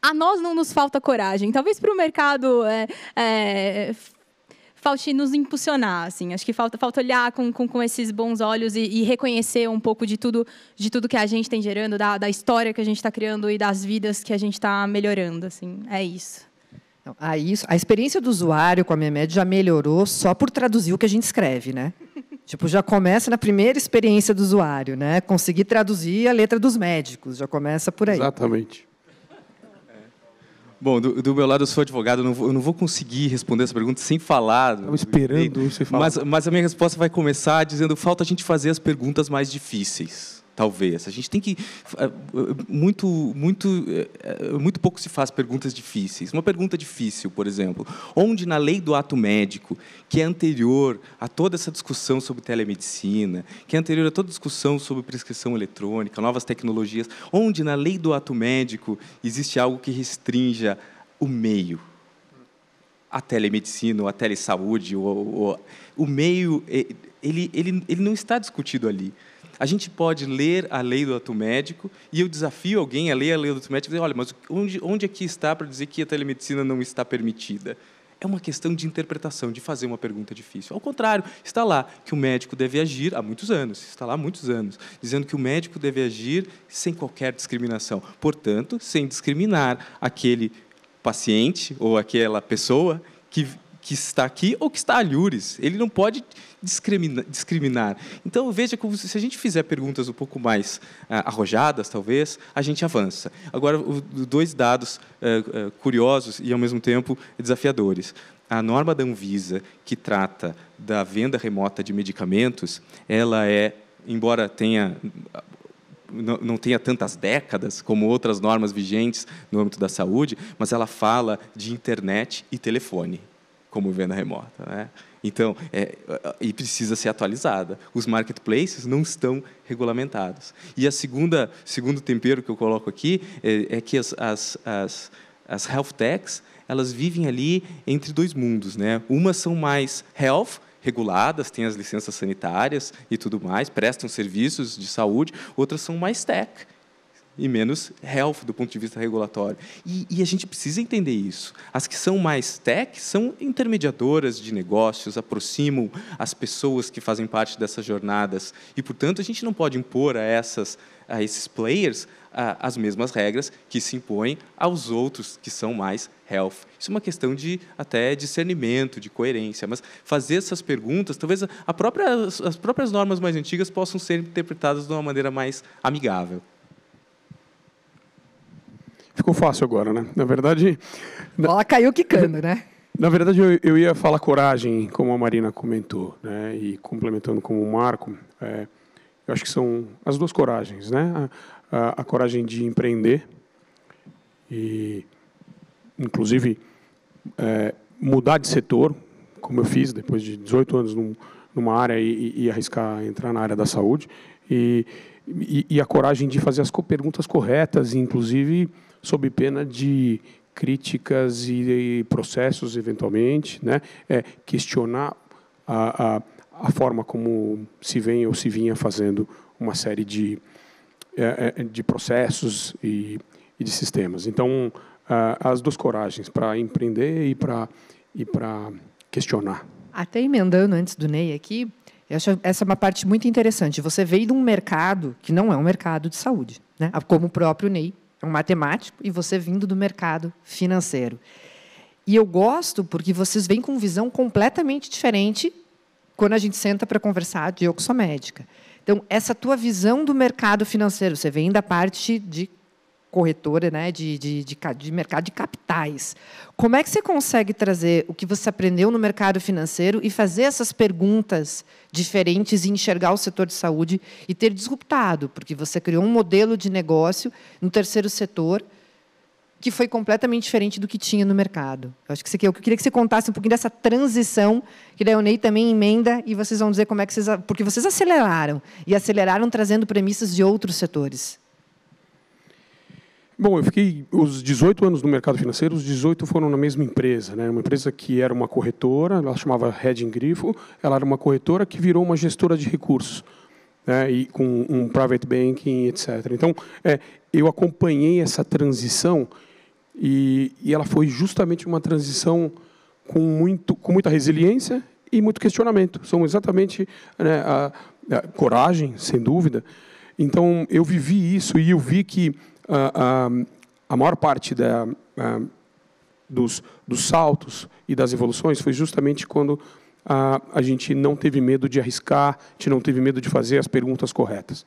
a nós não nos falta coragem. Talvez para o mercado é, é, falte nos impulsionar, assim. Acho que falta, falta olhar com, com, com esses bons olhos e, e, reconhecer um pouco de tudo, de tudo que a gente tem gerando, da, da história que a gente está criando e das vidas que a gente está melhorando, assim. É isso. A, isso, a experiência do usuário com a Memed já melhorou só por traduzir o que a gente escreve, né? [LAUGHS] tipo, já começa na primeira experiência do usuário, né? Conseguir traduzir a letra dos médicos, já começa por aí. Exatamente. Bom, do, do, meu lado eu sou advogado, eu não, vou, eu não, vou, conseguir responder essa pergunta sem falar. Estava esperando você falar. Mas, mas a minha resposta vai começar dizendo falta a gente fazer as perguntas mais difíceis talvez. A gente tem que eh, muito muito eh, muito pouco se faz perguntas difíceis. Uma pergunta difícil, por exemplo, onde na lei do ato médico, que é anterior a toda essa discussão sobre telemedicina, que é anterior a toda discussão sobre prescrição eletrônica, novas tecnologias, onde na lei do ato médico existe algo que restrinja o meio, a telemedicina, ou a telesaúde, ou, ou, o meio, eh, ele, ele, ele não está discutido ali a gente pode ler a lei do ato médico e eu desafio alguém a ler a lei do ato médico e dizer, olha, mas onde, onde aqui está para dizer que a telemedicina não está permitida? É uma questão de interpretação, de fazer uma pergunta difícil. Ao contrário, está lá que o médico deve agir há muitos anos, está lá há muitos anos, dizendo que o médico deve agir sem qualquer discriminação. Portanto, sem discriminar aquele paciente ou aquela pessoa que, que está aqui ou que está a Lures. Ele não pode discriminar. Então, veja como se a gente fizer perguntas um pouco mais ah, arrojadas, talvez, a gente avança. Agora, o, dois dados eh, eh, curiosos e, ao mesmo tempo, desafiadores. A norma da Anvisa, que trata da venda remota de medicamentos, ela é, embora tenha não, tenha tantas décadas como outras normas vigentes no âmbito da saúde, mas ela fala de internet e telefone como venda remota. Né? Então, é, e precisa ser atualizada. Os marketplaces não estão regulamentados. E a segunda, segundo tempero que eu coloco aqui é, é que as, as, as, as health techs elas vivem ali entre dois mundos, né? Umas são mais health reguladas, têm as licenças sanitárias e tudo mais, prestam serviços de saúde. Outras são mais tech e menos health do ponto de vista regulatório. E, e, a gente precisa entender isso. As que são mais tech são intermediadoras de negócios, aproximam as pessoas que fazem parte dessas jornadas e, portanto, a gente não pode impor a essas a esses players a, as mesmas regras que se impõem aos outros que são mais health. Isso é uma questão de até discernimento, de coerência, mas fazer essas perguntas, talvez a própria, as próprias normas mais antigas possam ser interpretadas de uma maneira mais amigável. Ficou fácil agora, né? Na verdade. Bola caiu quicando, né? Na verdade, eu, eu ia falar coragem, como a Marina comentou, né? E complementando com o Marco, é, eu acho que são as duas coragens, né? A, a, a coragem de empreender e, inclusive, é, mudar de setor, como eu fiz depois de 18 anos num, numa área e, e, arriscar entrar na área da saúde e, e, e a coragem de fazer as co perguntas corretas, inclusive sob pena de críticas e, e processos, eventualmente, né? é, questionar a, a, a, forma como se vem ou se vinha fazendo uma série de, é, é, de processos e, e, de sistemas. Então, as duas coragens, para empreender e para e para questionar. Até emendando antes do Ney aqui, eu acho essa é uma parte muito interessante. Você veio de um mercado que não é um mercado de saúde, né? como o próprio Ney um matemático e você vindo do mercado financeiro. E eu gosto porque vocês vêm com visão completamente diferente quando a gente senta para conversar de eu que sou médica. Então, essa tua visão do mercado financeiro, você vem da parte de corretora né, de, de, de, de, mercado de capitais. Como é que você consegue trazer o que você aprendeu no mercado financeiro e fazer essas perguntas diferentes e enxergar o setor de saúde e ter disruptado? Porque você criou um modelo de negócio no terceiro setor que foi completamente diferente do que tinha no mercado. Eu acho que você, eu queria que você contasse um pouquinho dessa transição, que daí o também emenda, e vocês vão dizer como é que vocês... Porque vocês aceleraram, e aceleraram trazendo premissas de outros setores. Bom, eu fiquei os 18 anos no mercado financeiro, os 18 foram na mesma empresa, né? Uma empresa que era uma corretora, ela chamava Reding Grifo, ela era uma corretora que virou uma gestora de recursos, né? E com um private banking, etc. Então, é, eu acompanhei essa transição e, e, ela foi justamente uma transição com muito, com muita resiliência e muito questionamento. São exatamente né, a, a coragem, sem dúvida. Então, eu vivi isso e eu vi que ah, ah, a maior parte da, ah, dos, dos, saltos e das evoluções foi justamente quando a gente não teve medo de arriscar, a gente não teve medo de fazer as perguntas corretas.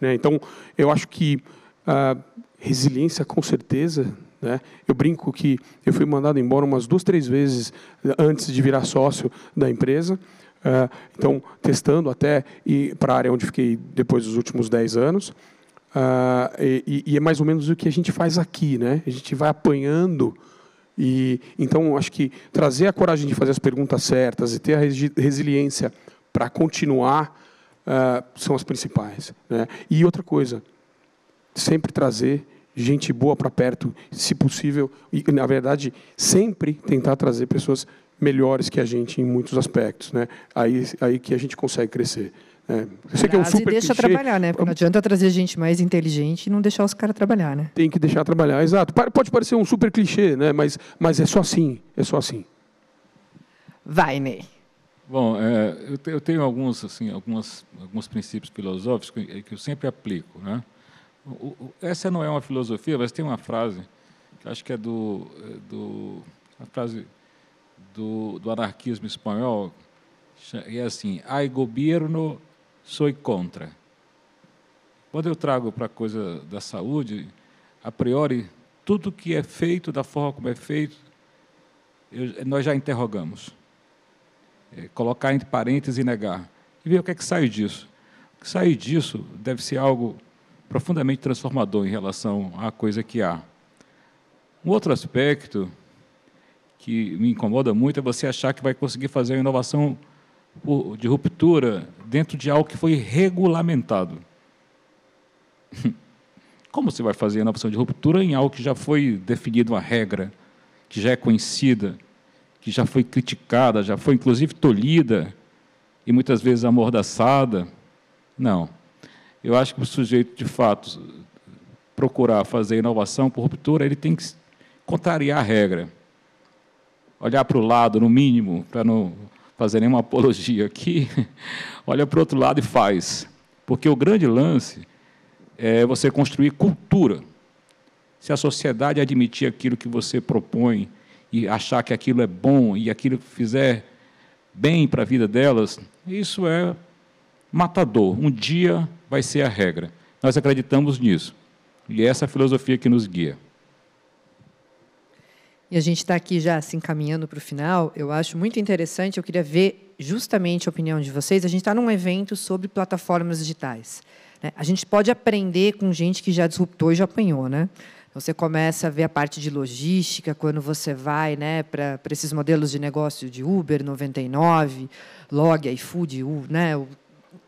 Né? Então, eu acho que resiliência, com certeza, né? Eu brinco que eu fui mandado embora umas duas, três vezes antes de virar sócio da empresa. então, testando até para a área onde fiquei depois dos últimos dez anos. Uh, e, e, é mais ou menos o que a gente faz aqui, né? A gente vai apanhando e então acho que trazer a coragem de fazer as perguntas certas e ter a resiliência para continuar uh, são as principais, né? E outra coisa, sempre trazer gente boa para perto, se possível, e na verdade sempre tentar trazer pessoas melhores que a gente em muitos aspectos, né? Aí aí que a gente consegue crescer. É, eu sei que é um super deixa clichê. trabalhar, né? Porque não adianta trazer gente mais inteligente e não deixar os caras trabalhar, né? Tem que deixar trabalhar, exato. Pode parecer um super clichê, né? Mas, mas é só assim, é só assim. Vai, Ney. Bom, é, eu, tenho alguns, assim, algumas, alguns princípios filosóficos que, é, eu sempre aplico, né? essa não é uma filosofia, mas tem uma frase que acho que é do, é do a frase do, do anarquismo espanhol, e é assim, hay governo sou contra. Quando eu trago para a coisa da saúde, a priori, tudo que é feito da forma como é feito, eu, nós já interrogamos. É, colocar entre parênteses e negar. E ver o que é que sai disso. O que sai disso deve ser algo profundamente transformador em relação à coisa que há. Um outro aspecto que me incomoda muito é você achar que vai conseguir fazer a inovação de ruptura dentro de algo que foi regulamentado. [LAUGHS] Como você vai fazer a inovação de ruptura em algo que já foi definido uma regra, que já é conhecida, que já foi criticada, já foi inclusive tolhida e muitas vezes amordaçada? Não. Eu acho que o sujeito, de fato, procurar fazer inovação por ruptura, ele tem que contrariar a regra. Olhar para o lado, no mínimo, para não fazer nenhuma apologia aqui, [LAUGHS] olha para o outro lado e faz. Porque o grande lance é você construir cultura. Se a sociedade admitir aquilo que você propõe e achar que aquilo é bom e aquilo fizer bem para a vida delas, isso é matador. Um dia vai ser a regra. Nós acreditamos nisso. E é essa a filosofia que nos guia. E a gente está aqui já se assim, encaminhando para o final. Eu acho muito interessante, eu queria ver justamente a opinião de vocês. A gente está num evento sobre plataformas digitais. Né? A gente pode aprender com gente que já disruptou e já apanhou, né? Você começa a ver a parte de logística quando você vai né, para esses modelos de negócio de Uber 99, Log, iFood, U, né,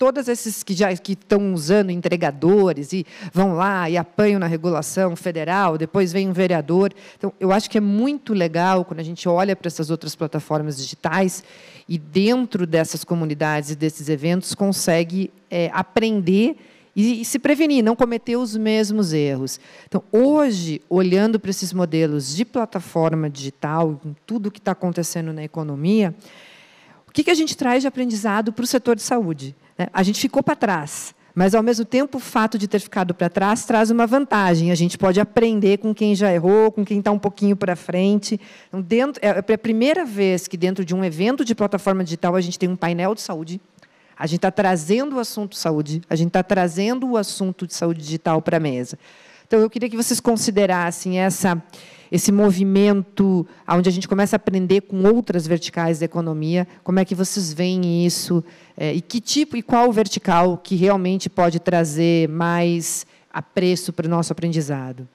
todos esses que já que estão usando entregadores e vão lá e apanham na regulação federal, depois vem um vereador. Então, eu acho que é muito legal quando a gente olha para essas outras plataformas digitais e dentro dessas comunidades e desses eventos consegue é, aprender e, se prevenir, não cometer os mesmos erros. Então, hoje, olhando para esses modelos de plataforma digital, com tudo o que está acontecendo na economia, o que, que a gente traz de aprendizado para o setor de saúde? É, a gente ficou para trás. Mas, ao mesmo tempo, o fato de ter ficado para trás traz uma vantagem. A gente pode aprender com quem já errou, com quem está um pouquinho para frente. Então, dentro, é, é a primeira vez que, dentro de um evento de plataforma digital, a gente tem um painel de saúde. A gente está trazendo o assunto saúde, a gente está trazendo o assunto de saúde digital para a mesa. Então, eu queria que vocês considerassem essa esse movimento onde a gente começa a aprender com outras verticais da economia, como é que vocês veem isso eh, e que tipo e qual vertical que realmente pode trazer mais apreço para o nosso aprendizado?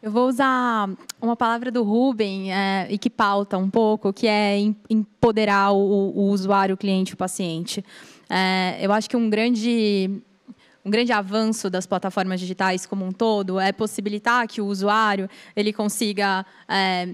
Eu vou usar uma palavra do Ruben é, eh, e que pauta um pouco, que é empoderar o, o usuário, o cliente, o paciente. É, eu acho que um grande um grande avanço das plataformas digitais como um todo é possibilitar que o usuário ele consiga é,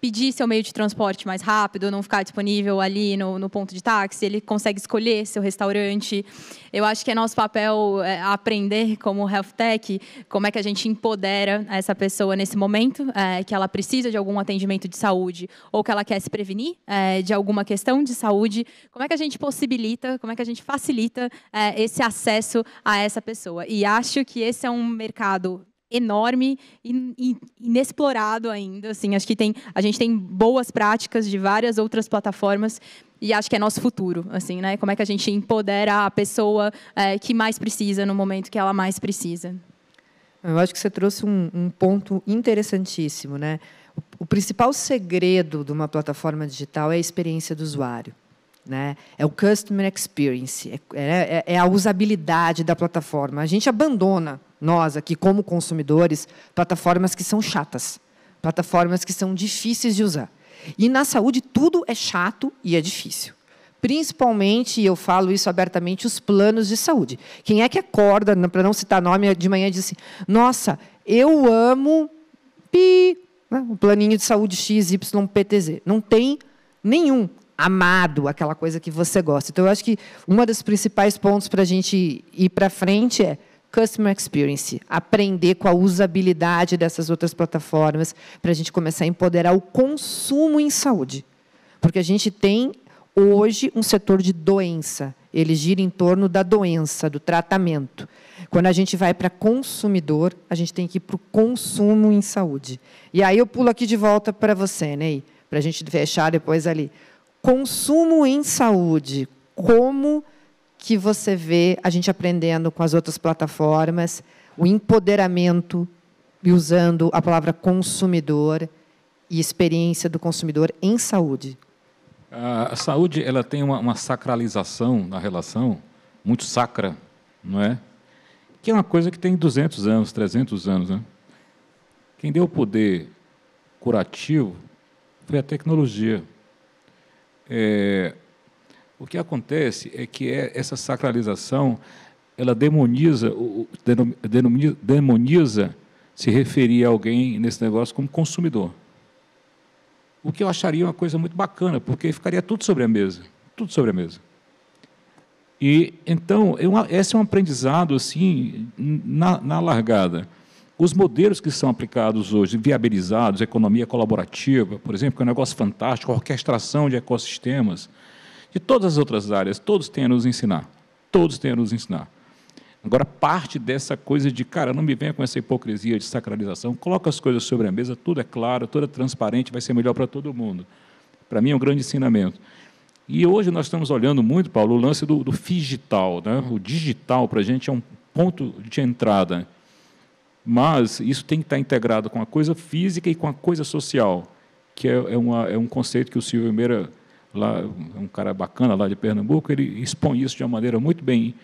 pedir seu meio de transporte mais rápido, não ficar disponível ali no, no, ponto de táxi, ele consegue escolher seu restaurante. Eu acho que é nosso papel é, aprender como health tech, como é que a gente empodera essa pessoa nesse momento, é, que ela precisa de algum atendimento de saúde ou que ela quer se prevenir é, de alguma questão de saúde. Como é que a gente possibilita, como é que a gente facilita é, esse acesso a essa pessoa? E acho que esse é um mercado enorme e inexplorado ainda, assim, acho que tem, a gente tem boas práticas de várias outras plataformas e acho que é nosso futuro, assim, né? Como é que a gente empodera a pessoa é, que mais precisa no momento que ela mais precisa? Eu acho que você trouxe um, um ponto interessantíssimo, né? O, o principal segredo de uma plataforma digital é a experiência do usuário. Né? É o customer experience, é, é, é, a usabilidade da plataforma. A gente abandona nós aqui como consumidores, plataformas que são chatas, plataformas que são difíceis de usar. E na saúde tudo é chato e é difícil. Principalmente, e eu falo isso abertamente, os planos de saúde. Quem é que acorda, para não citar nome, de manhã diz assim: Nossa, eu amo pi, né, planinho de saúde XYPTZ. Não tem nenhum amado, aquela coisa que você gosta. Então, eu acho que um dos principais pontos para a gente ir para frente é Customer Experience, aprender com a usabilidade dessas outras plataformas para a gente começar a empoderar o consumo em saúde. Porque a gente tem hoje um setor de doença, ele gira em torno da doença, do tratamento. Quando a gente vai para consumidor, a gente tem que ir para o consumo em saúde. E aí eu pulo aqui de volta para você, né, Ney, para a gente fechar depois ali. Consumo em saúde, como que você vê a gente aprendendo com as outras plataformas, o empoderamento e usando a palavra consumidor e experiência do consumidor em saúde. A saúde ela tem uma, uma sacralização na relação muito sacra, não é? Que é uma coisa que tem 200 anos, 300 anos, né? Quem deu o poder curativo foi a tecnologia. É, o que acontece é que é, essa sacralização ela demoniza, demoniza se referir a alguém nesse negócio como consumidor. O que eu acharia uma coisa muito bacana, porque ficaria tudo sobre a mesa, tudo sobre a mesa. E então eu, é esse é um aprendizado assim na, na largada. Os modelos que são aplicados hoje, viabilizados, economia colaborativa, por exemplo, que é um negócio fantástico, orquestração de ecossistemas, de todas as outras áreas, todos têm a nos ensinar. Todos têm a nos ensinar. Agora, parte dessa coisa de, cara, não me venha com essa hipocrisia de sacralização, coloca as coisas sobre a mesa, tudo é claro, tudo é transparente, vai ser melhor para todo mundo. Para mim é um grande ensinamento. E hoje nós estamos olhando muito, Paulo, o lance do, do digital. Né? O digital para a gente é um ponto de entrada. Mas isso tem que estar integrado com a coisa física e com a coisa social, que é, é, uma, é um conceito que o Silvio Meira lá um cara bacana lá de Pernambuco, ele expõe isso de uma maneira muito bem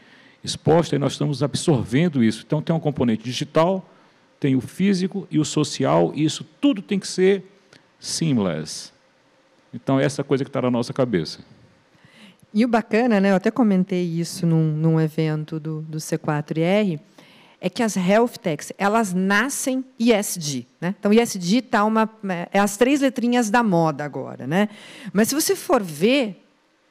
exposta e nós estamos absorvendo isso. Então tem um componente digital, tem o físico e o social, e isso tudo tem que ser seamless. Então é essa coisa que está na nossa cabeça. E o bacana, né? Eu até comentei isso num, num evento do, do C4R é que as health techs, elas nascem ISD. Né? Então, ISD tá uma, é, é as três letrinhas da moda agora. Né? Mas se você for ver,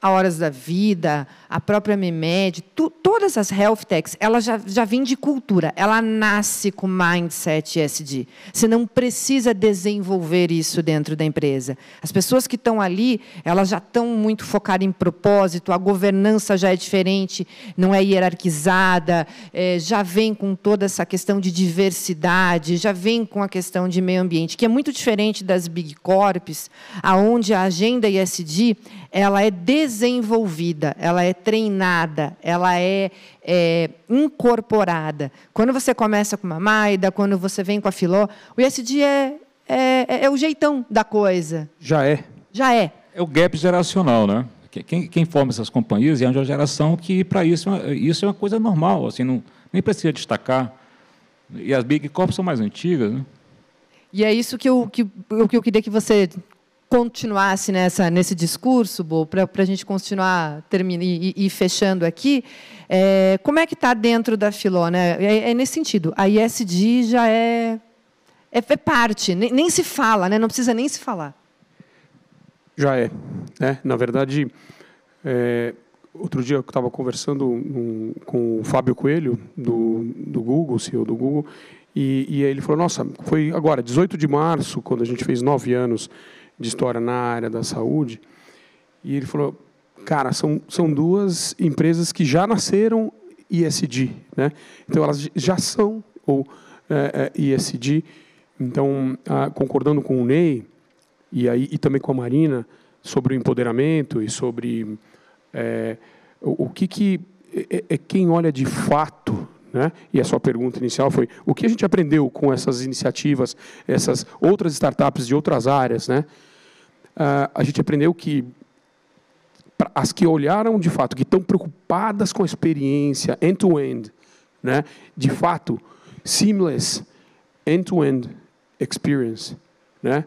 a Horas da Vida, a própria MIMED, tu, todas as health techs, ela já, já vem de cultura, ela nasce com mindset SD. Você não precisa desenvolver isso dentro da empresa. As pessoas que estão ali, elas já estão muito focadas em propósito, a governança já é diferente, não é hierarquizada, é, já vem com toda essa questão de diversidade, já vem com a questão de meio ambiente, que é muito diferente das big corps, aonde a agenda ISD ela é desenvolvida, ela é treinada, ela é, é incorporada. Quando você começa com uma maida, quando você vem com a filó, o SD é, é, é, é o jeitão da coisa. Já é. Já é. É o gap geracional, né? Quem, quem forma essas companhias é uma geração que, para isso, é isso é uma coisa normal, assim, não, nem precisa destacar. E as Big Corps são mais antigas, né? E é isso que eu, que, que eu queria que você continuasse nessa, nesse discurso, para a gente continuar termina, e, e fechando aqui, é, como é que está dentro da Filó? Né? É, é, nesse sentido. A ISD já é, é, é parte, nem, nem, se fala, né? não precisa nem se falar. Já é. Né? Na verdade, é, outro dia eu estava conversando um, com o Fábio Coelho, do, do Google, CEO do Google, e, e ele falou, nossa, foi agora, 18 de março, quando a gente fez nove anos, de história na área da saúde, e ele falou, cara, são, são duas empresas que já nasceram ISD, né? Então elas já são ou é, é, ISD. Então, a, concordando com o Ney e aí e também com a Marina sobre o empoderamento e sobre é, o, o, que que é, é, quem olha de fato, né? E a sua pergunta inicial foi o que a gente aprendeu com essas iniciativas, essas outras startups de outras áreas, né? Ah, a gente aprendeu que as que olharam de fato, que estão preocupadas com a experiência end-to-end, -end, né? de fato, seamless end-to-end -end experience, né?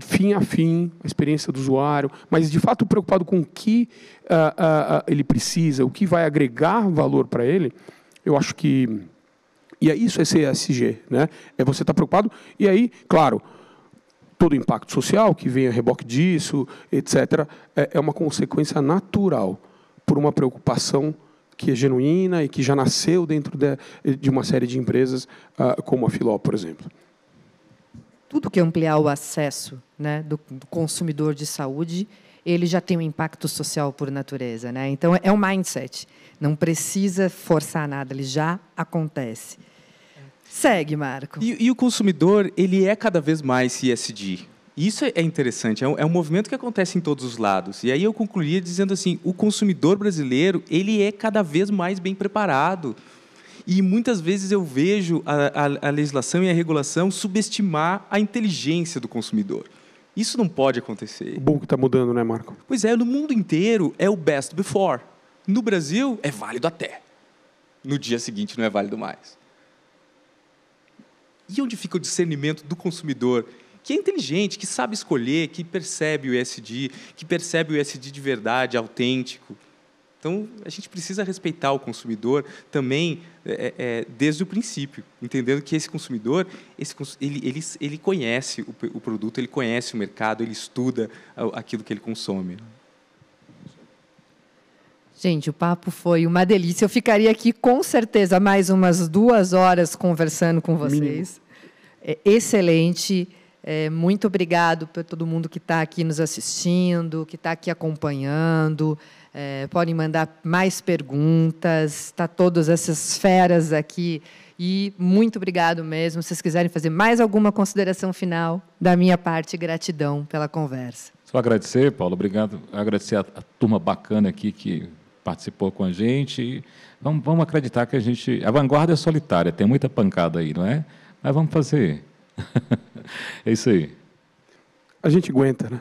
fim a fim, a experiência do usuário, mas de fato preocupado com o que uh, uh, ele precisa, o que vai agregar valor para ele, eu acho que. E é isso é CSG, né? É você estar tá preocupado. E aí, claro, todo impacto social que vem a reboque disso, etc., é, é uma consequência natural por uma preocupação que é genuína e que já nasceu dentro de, uma série de empresas, ah, como a Filó, por exemplo. Tudo que ampliar o acesso né, do consumidor de saúde, ele já tem um impacto social por natureza. Né? Então, é, é um mindset. Não precisa forçar nada, ele já acontece. Segue, Marco. E, e, o consumidor, ele é cada vez mais ESG. Isso é, é interessante, é um, é um, movimento que acontece em todos os lados. E aí eu concluía dizendo assim, o consumidor brasileiro, ele é cada vez mais bem preparado. E muitas vezes eu vejo a, a, a legislação e a regulação subestimar a inteligência do consumidor. Isso não pode acontecer. O bom que está mudando, né, Marco? Pois é, no mundo inteiro é o best before. No Brasil, é válido até. No dia seguinte, não é válido mais. E onde fica o discernimento do consumidor, que é inteligente, que sabe escolher, que percebe o ESG, que percebe o ESG de verdade, autêntico? Então, a gente precisa respeitar o consumidor também é, é, é desde o princípio, entendendo que esse consumidor, esse, ele, ele, ele conhece o, o produto, ele conhece o mercado, ele estuda aquilo que ele consome. Gente, o papo foi uma delícia. Eu ficaria aqui com certeza mais umas duas horas conversando com vocês. É, excelente. É, muito obrigado para todo mundo que está aqui nos assistindo, que está aqui acompanhando. É, podem mandar mais perguntas. Está todas essas feras aqui. E muito obrigado mesmo. Se vocês quiserem fazer mais alguma consideração final, da minha parte, gratidão pela conversa. Só agradecer, Paulo. Obrigado. Agradecer a, a turma bacana aqui que participou com a gente. Vamos, vamos acreditar que a gente. A vanguarda é solitária, tem muita pancada aí, não é? Mas vamos fazer. [LAUGHS] é isso aí. A gente aguenta, né?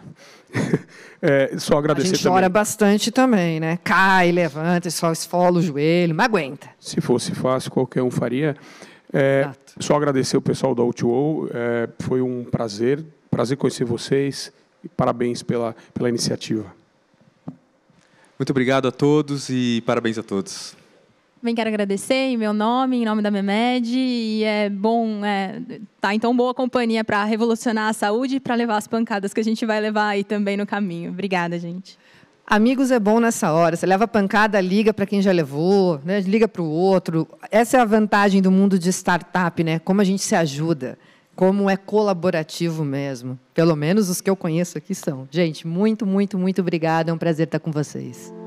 [LAUGHS] É, só agradecer também. A gente chora bastante também, né? Cai, levanta, só esfola o joelho, mas aguenta. Se fosse fácil, qualquer um faria. É, só agradecer o pessoal da UTO, é, foi um prazer, prazer conhecer vocês e parabéns pela, pela iniciativa. Muito obrigado a todos e parabéns a todos. Bem, quero agradecer em meu nome, em nome da Memed, e é bom estar é, tá em tão boa companhia para revolucionar a saúde e para levar as pancadas que a gente vai levar aí também no caminho. Obrigada, gente. Amigos é bom nessa hora. Você leva a pancada, liga para quem já levou, né? liga para o outro. Essa é a vantagem do mundo de startup, né? Como a gente se ajuda como é colaborativo mesmo. Pelo menos os que eu conheço aqui são. Gente, muito, muito, muito obrigada. É um prazer estar com vocês.